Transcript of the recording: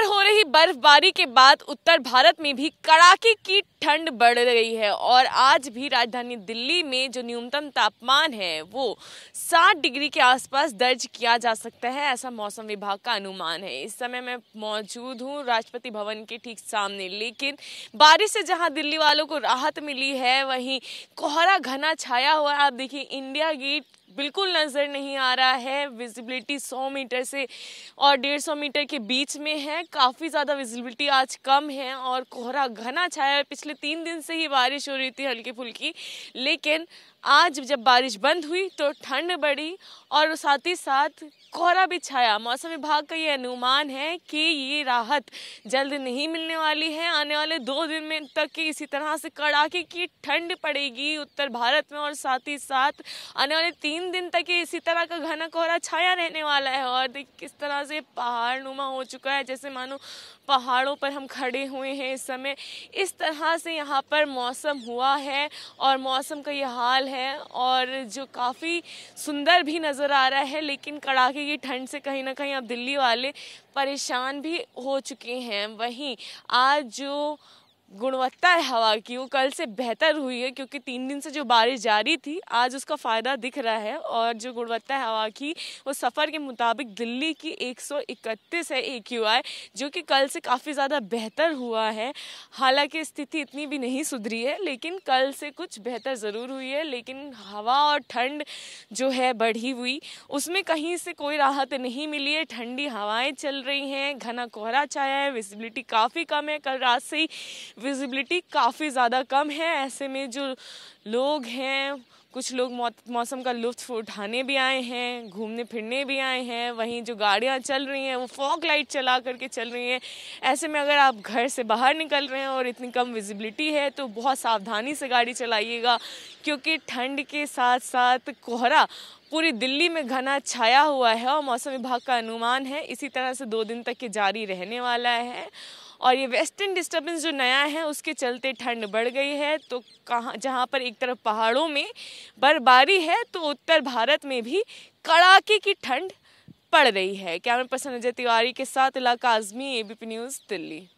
लगातार हो रही बर्फबारी के बाद उत्तर भारत में भी कड़ाके की ठंड बढ़ रही है और आज भी राजधानी दिल्ली में जो न्यूनतम तापमान है वो सात डिग्री के आसपास दर्ज किया जा सकता है ऐसा मौसम विभाग का अनुमान है इस समय मैं मौजूद हूँ राष्ट्रपति भवन के ठीक सामने लेकिन बारिश से जहाँ दिल्ली वालों को राहत मिली है वहीं कोहरा घना छाया हुआ है आप देखिए इंडिया गेट बिल्कुल नज़र नहीं आ रहा है विजिबिलिटी 100 मीटर से और 150 मीटर के बीच में है काफ़ी ज़्यादा विजिबिलिटी आज कम है और कोहरा घना छाया है पिछले तीन दिन से ही बारिश हो रही थी हल्की फुल्की लेकिन आज जब बारिश बंद हुई तो ठंड बढ़ी और साथ ही साथ कोहरा भी छाया मौसम विभाग का ये अनुमान है कि ये राहत जल्द नहीं मिलने वाली है आने वाले दो दिन में तक की इसी तरह से कड़ाके की ठंड पड़ेगी उत्तर भारत में और साथ ही साथ आने वाले तीन तीन दिन तक ये इसी तरह का घना कोहरा छाया रहने वाला है और देख किस तरह से पहाड़ नुमा हो चुका है जैसे मानो पहाड़ों पर हम खड़े हुए हैं इस समय इस तरह से यहाँ पर मौसम हुआ है और मौसम का ये हाल है और जो काफ़ी सुंदर भी नज़र आ रहा है लेकिन कड़ाके की ठंड से कहीं ना कहीं अब दिल्ली वाले परेशान भी हो चुके हैं वहीं आज जो गुणवत्ता है हवा की वो कल से बेहतर हुई है क्योंकि तीन दिन से जो बारिश जारी थी आज उसका फ़ायदा दिख रहा है और जो गुणवत्ता है हवा की वो सफ़र के मुताबिक दिल्ली की 131 है ए जो कि कल से काफ़ी ज़्यादा बेहतर हुआ है हालांकि स्थिति इतनी भी नहीं सुधरी है लेकिन कल से कुछ बेहतर ज़रूर हुई है लेकिन हवा और ठंड जो है बढ़ी हुई उसमें कहीं से कोई राहत नहीं मिली है ठंडी हवाएँ चल रही हैं घना कोहरा छाया है विजिबिलिटी काफ़ी कम है कल रात से ही विजिबिलिटी काफ़ी ज़्यादा कम है ऐसे में जो लोग हैं कुछ लोग मौसम का लुत्फ उठाने भी आए हैं घूमने फिरने भी आए हैं वहीं जो गाड़ियाँ चल रही हैं वो फॉक लाइट चला करके चल रही हैं ऐसे में अगर आप घर से बाहर निकल रहे हैं और इतनी कम विजिबिलिटी है तो बहुत सावधानी से गाड़ी चलाइएगा क्योंकि ठंड के साथ साथ कोहरा पूरी दिल्ली में घना छाया हुआ है और मौसम विभाग का अनुमान है इसी तरह से दो दिन तक के जारी रहने वाला है और ये वेस्टर्न डिस्टर्बेंस जो नया है उसके चलते ठंड बढ़ गई है तो कहाँ जहाँ पर एक तरफ पहाड़ों में बर्फबारी है तो उत्तर भारत में भी कड़ाके की ठंड पड़ रही है कैमरा पर्सन अजय तिवारी के साथ इलाका आजमी एबीपी न्यूज़ दिल्ली